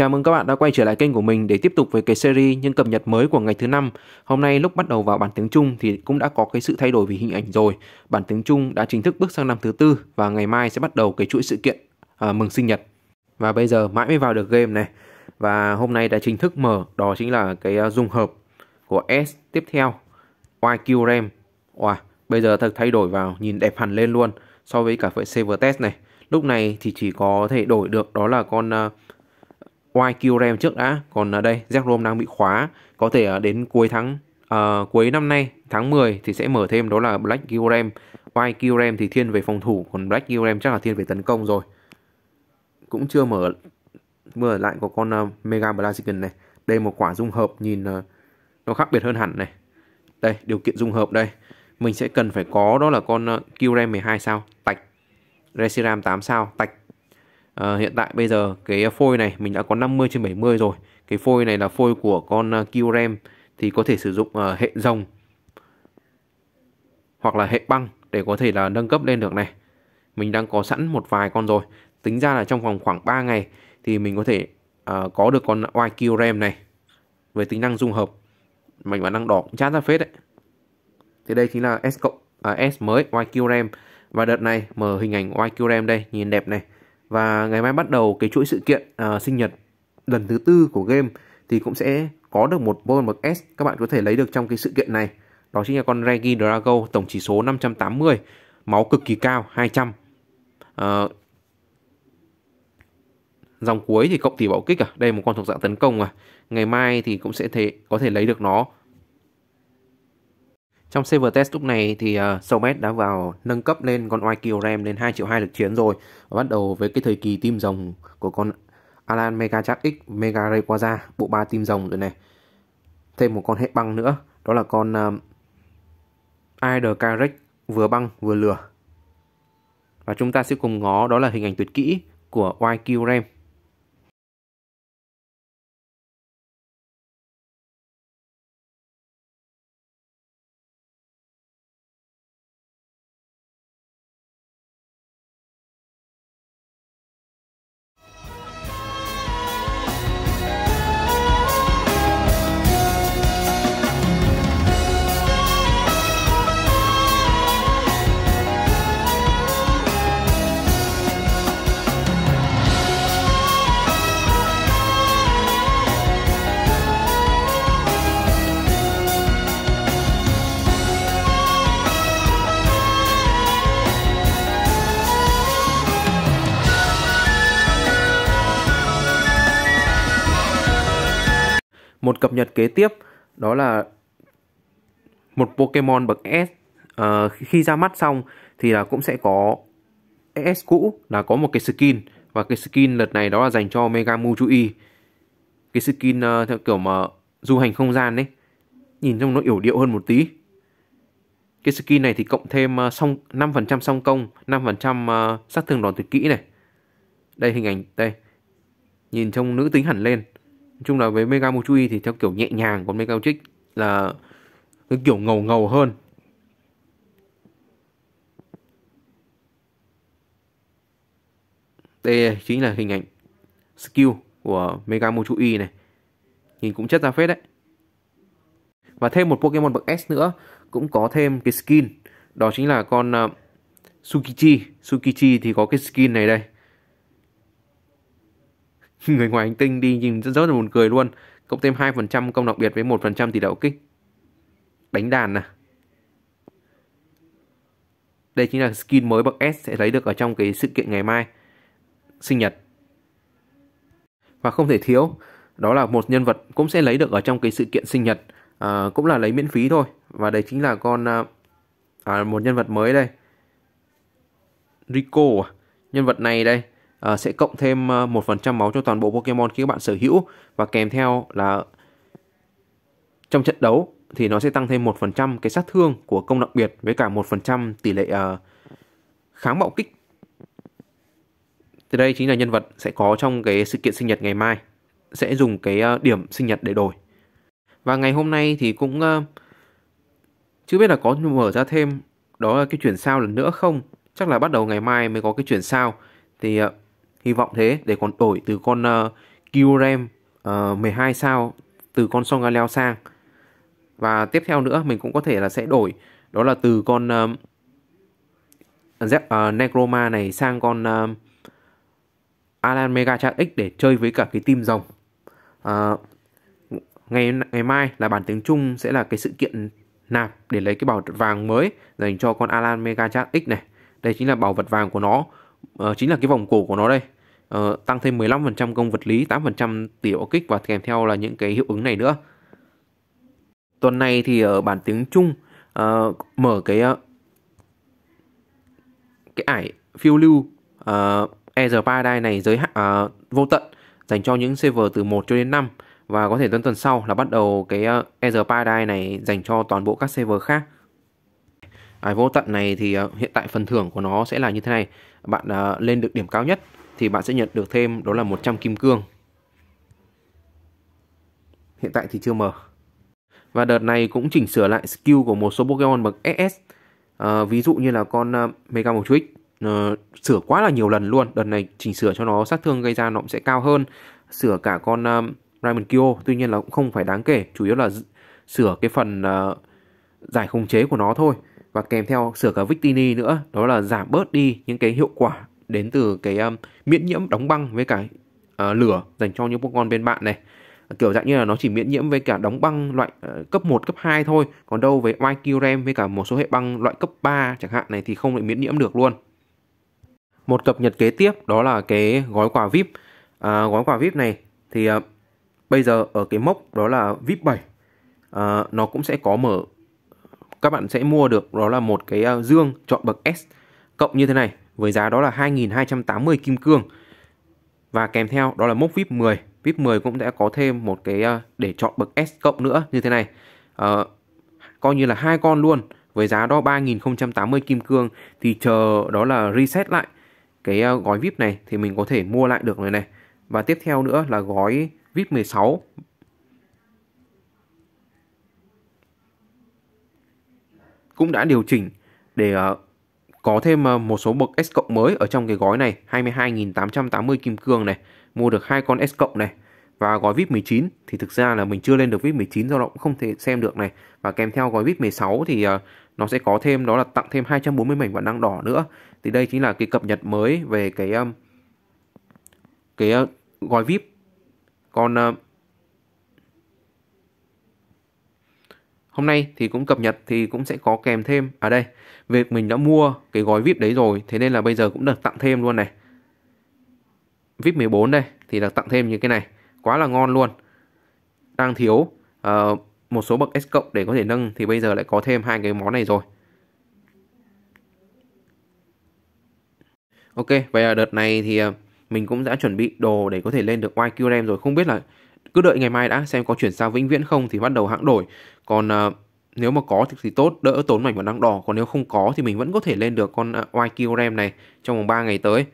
Chào mừng các bạn đã quay trở lại kênh của mình để tiếp tục với cái series những cập nhật mới của ngày thứ năm. Hôm nay lúc bắt đầu vào bản tiếng Trung thì cũng đã có cái sự thay đổi về hình ảnh rồi. Bản tiếng Trung đã chính thức bước sang năm thứ tư và ngày mai sẽ bắt đầu cái chuỗi sự kiện à, mừng sinh nhật. Và bây giờ mãi mới vào được game này. Và hôm nay đã chính thức mở đó chính là cái à, dung hợp của S tiếp theo YQ RAM. Wow, bây giờ thật thay đổi vào nhìn đẹp hẳn lên luôn so với cả với Saver Test này. Lúc này thì chỉ có thể đổi được đó là con à, oai QRAM trước đã còn ở à, đây Zekrom đang bị khóa có thể à, đến cuối tháng uh, cuối năm nay tháng 10 thì sẽ mở thêm đó là Black QRAM oai QRAM thì thiên về phòng thủ còn Black QRAM chắc là thiên về tấn công rồi cũng chưa mở mở lại có con uh, Mega Blaziken này đây một quả dung hợp nhìn uh, nó khác biệt hơn hẳn này đây điều kiện dung hợp đây mình sẽ cần phải có đó là con uh, QRAM 12 sao tạch Resiram 8 sao tạch à, hiện tại bây giờ cái phôi này mình đã có 50 trên 70 rồi cái phôi này là phôi của con QRAM ờ, thì có thể sử dụng uh, hệ rồng hoặc là hệ băng để có thể là nâng cấp lên được này mình đang có sẵn một vài con rồi tính ra là trong vòng khoảng 3 ngày thì mình có thể uh, có được con YQ RAM này với tính năng dung hợp mảnh bản năng đỏ chát ra phết đấy thì đây chính là S cộng uh, S mới YQ RAM và đợt này mở hình ảnh YQ RAM đây nhìn đẹp này và ngày mai bắt đầu cái chuỗi sự kiện uh, sinh nhật lần thứ tư của game thì cũng sẽ có được một Pokemon bậc S các bạn có thể lấy được trong cái sự kiện này. Đó chính là con Regi Drago tổng chỉ số 580, máu cực kỳ cao 200. À, ờ, dòng cuối thì cộng tỷ bảo kích à, đây là một con thuộc dạng tấn công à. Ngày mai thì cũng sẽ thế có thể lấy được nó trong server test lúc này thì uh, ờ, Somet đã vào nâng cấp lên con IQ RAM lên 2 triệu 2 lực chiến rồi và bắt đầu với cái thời kỳ tim rồng của con Alan Mega Jack X Mega Rayquaza bộ ba tim rồng rồi này. Thêm một con hệ băng nữa, đó là con uh, ờ, ARK vừa băng vừa lửa. Và chúng ta sẽ cùng ngó đó là hình ảnh tuyệt kỹ của YQ RAM một cập nhật kế tiếp đó là một Pokemon bậc S uh, khi ra mắt xong thì là cũng sẽ có S cũ là có một cái skin và cái skin lần này đó là dành cho Mega Mujui cái skin uh, theo kiểu mà du hành không gian đấy nhìn trông nó yểu điệu hơn một tí cái skin này thì cộng thêm uh, song 5% song công 5% uh, ờ, sát thương đòn tuyệt kỹ này đây hình ảnh đây nhìn trông nữ tính hẳn lên nói chung là với Mega Mochui thì theo kiểu nhẹ nhàng còn Mega Trích là cái kiểu ngầu ngầu hơn đây chính là hình ảnh skill của Mega Mochui này nhìn cũng chất ra phết đấy và thêm một Pokemon bậc S nữa cũng có thêm cái skin đó chính là con uh, ờ, Sukichi Sukichi thì có cái skin này đây người ngoài hành tinh đi nhìn rất, rất là buồn cười luôn cộng thêm 2% công đặc biệt với 1% tỷ đậu kích đánh đàn à đây chính là skin mới bậc S sẽ lấy được ở trong cái sự kiện ngày mai sinh nhật và không thể thiếu đó là một nhân vật cũng sẽ lấy được ở trong cái sự kiện sinh nhật à, cũng là lấy miễn phí thôi và đây chính là con à, à một nhân vật mới đây Rico à? nhân vật này đây Ờ, sẽ cộng thêm 1% ờ, máu cho toàn bộ Pokemon khi các bạn sở hữu và kèm theo là trong trận đấu thì nó sẽ tăng thêm 1% cái sát thương của công đặc biệt với cả 1% tỷ lệ ờ, kháng bạo kích. Thì đây chính là nhân vật sẽ có trong cái sự kiện sinh nhật ngày mai. Sẽ dùng cái điểm sinh nhật để đổi. Và ngày hôm nay thì cũng chưa biết là có mở ra thêm đó là cái chuyển sao lần nữa không. Chắc là bắt đầu ngày mai mới có cái chuyển sao. Thì hy vọng thế để còn đổi từ con uh, QRAM uh, 12 sao từ con Song Galeo sang và tiếp theo nữa mình cũng có thể là sẽ đổi đó là từ con uh, Necroma này sang con uh, Alan Mega Chat X để chơi với cả cái team rồng uh, ngày ngày mai là bản tiếng Trung sẽ là cái sự kiện nạp để lấy cái bảo vật vàng mới dành cho con Alan Mega Chat X này đây chính là bảo vật vàng của nó Ờ, chính là cái vòng cổ của nó đây uh, tăng thêm 15% công vật lý 8% tiểu kích và kèm theo là những cái hiệu ứng này nữa tuần này thì ở ờ, bản tiếng Trung uh, mở cái uh, cái ải phiêu lưu uh, Air Paradise này giới hạn uh, vô tận dành cho những server từ 1 cho đến 5 và có thể tuần tuần sau là bắt đầu cái uh, Air Paradise này dành cho toàn bộ các server khác à, vô tận này thì uh, hiện tại phần thưởng của nó sẽ là như thế này bạn uh, lên được điểm cao nhất thì bạn sẽ nhận được thêm đó là 100 kim cương hiện tại thì chưa mở và đợt này cũng chỉnh sửa lại skill của một số Pokemon bậc SS à, ờ, ví dụ như là con uh, Mega Moltres uh, sửa quá là nhiều lần luôn đợt này chỉnh sửa cho nó sát thương gây ra nó cũng sẽ cao hơn sửa cả con uh, Raimenkyo tuy nhiên là cũng không phải đáng kể chủ yếu là sửa cái phần uh, giải khống chế của nó thôi và kèm theo sửa cả Victini nữa đó là giảm bớt đi những cái hiệu quả đến từ cái um, miễn nhiễm đóng băng với cả uh, lửa dành cho những Pokemon bên bạn này kiểu dạng như là nó chỉ miễn nhiễm với cả đóng băng loại uh, cấp 1, cấp 2 thôi còn đâu với Rem với cả một số hệ băng loại cấp 3 chẳng hạn này thì không lại miễn nhiễm được luôn một cập nhật kế tiếp đó là cái gói quà VIP à, gói quà VIP này thì uh, bây giờ ở cái mốc đó là VIP 7 uh, nó cũng sẽ có mở các bạn sẽ mua được đó là một cái ờ, dương chọn bậc S cộng như thế này với giá đó là 2280 kim cương và kèm theo đó là mốc VIP 10 VIP 10 cũng sẽ có thêm một cái ờ, để chọn bậc S cộng nữa như thế này à, coi như là hai con luôn với giá đó 3080 kim cương thì chờ đó là reset lại cái gói VIP này thì mình có thể mua lại được rồi này và tiếp theo nữa là gói VIP 16 cũng đã điều chỉnh để ờ, có thêm ờ, một số bậc S cộng mới ở trong cái gói này 22.880 kim cương này mua được hai con S cộng này và gói VIP 19 thì thực ra là mình chưa lên được VIP 19 do nó cũng không thể xem được này và kèm theo gói VIP 16 thì ờ, nó sẽ có thêm đó là tặng thêm 240 mảnh bản năng đỏ nữa thì đây chính là cái cập nhật mới về cái cái gói VIP còn hôm nay thì cũng cập nhật thì cũng sẽ có kèm thêm ở đây việc mình đã mua cái gói VIP đấy rồi thế nên là bây giờ cũng được tặng thêm luôn này VIP 14 đây thì được tặng thêm như cái này quá là ngon luôn đang thiếu uh, một số bậc S cộng để có thể nâng thì bây giờ lại có thêm hai cái món này rồi Ok, vậy là đợt này thì ờ, mình cũng đã chuẩn bị đồ để có thể lên được YQRAM rồi. Không biết là cứ đợi ngày mai đã xem có chuyển sang vĩnh viễn không thì bắt đầu hãng đổi còn uh, nếu mà có thì, thì tốt đỡ tốn mảnh và đang đỏ còn nếu không có thì mình vẫn có thể lên được con uh, ờ, YQ RAM này trong vòng 3 ngày tới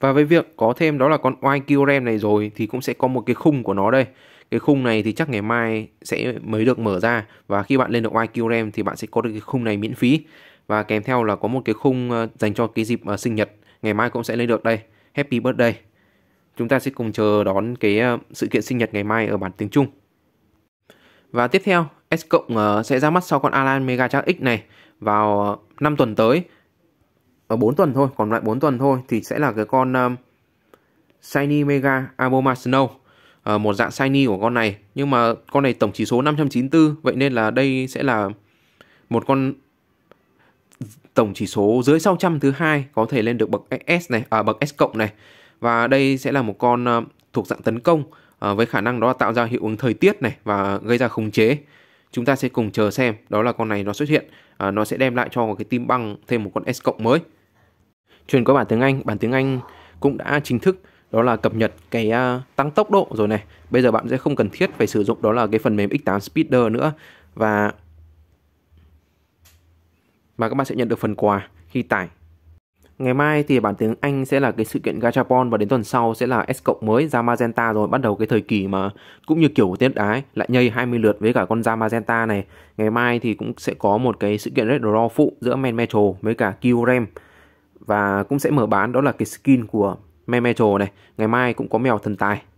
và với việc có thêm đó là con YQ RAM này rồi thì cũng sẽ có một cái khung của nó đây cái khung này thì chắc ngày mai sẽ mới được mở ra và khi bạn lên được YQ RAM thì bạn sẽ có được cái khung này miễn phí và kèm theo là có một cái khung ờ, dành cho cái dịp sinh nhật ngày mai cũng sẽ lên được đây happy birthday Chúng ta sẽ cùng chờ đón cái ờ, sự kiện sinh nhật ngày mai ở bản tiếng Trung. Và tiếp theo, S cộng ờ, sẽ ra mắt sau con Alan Mega Track X này vào 5 ờ, tuần tới. Ở 4 tuần thôi, còn lại 4 tuần thôi thì sẽ là cái con Shiny Mega Aboma Snow. một dạng shiny của con này, nhưng mà con này tổng chỉ số 594, vậy nên là đây sẽ là một con tổng chỉ số dưới 600 thứ hai có thể lên được bậc S này, à bậc S cộng này và đây sẽ là một con ờ, thuộc dạng tấn công ờ, với khả năng đó là tạo ra hiệu ứng thời tiết này và gây ra khống chế chúng ta sẽ cùng chờ xem đó là con này nó xuất hiện ờ, nó sẽ đem lại cho một cái team băng thêm một con S cộng mới truyền qua bản tiếng Anh bản tiếng Anh cũng đã chính thức đó là cập nhật cái tăng tốc độ rồi này bây giờ bạn sẽ không cần thiết phải sử dụng đó là cái phần mềm X8 Speeder nữa và và các bạn sẽ nhận được phần quà khi tải Ngày mai thì bản tiếng Anh sẽ là cái sự kiện Gachapon và đến tuần sau sẽ là S cộng mới ra Magenta rồi bắt đầu cái thời kỳ mà cũng như kiểu của tiết ái lại nhây 20 lượt với cả con ra Magenta này. Ngày mai thì cũng sẽ có một cái sự kiện Red Draw phụ giữa Men Metro với cả QRM và cũng sẽ mở bán đó là cái skin của Men Metro này. Ngày mai cũng có mèo thần tài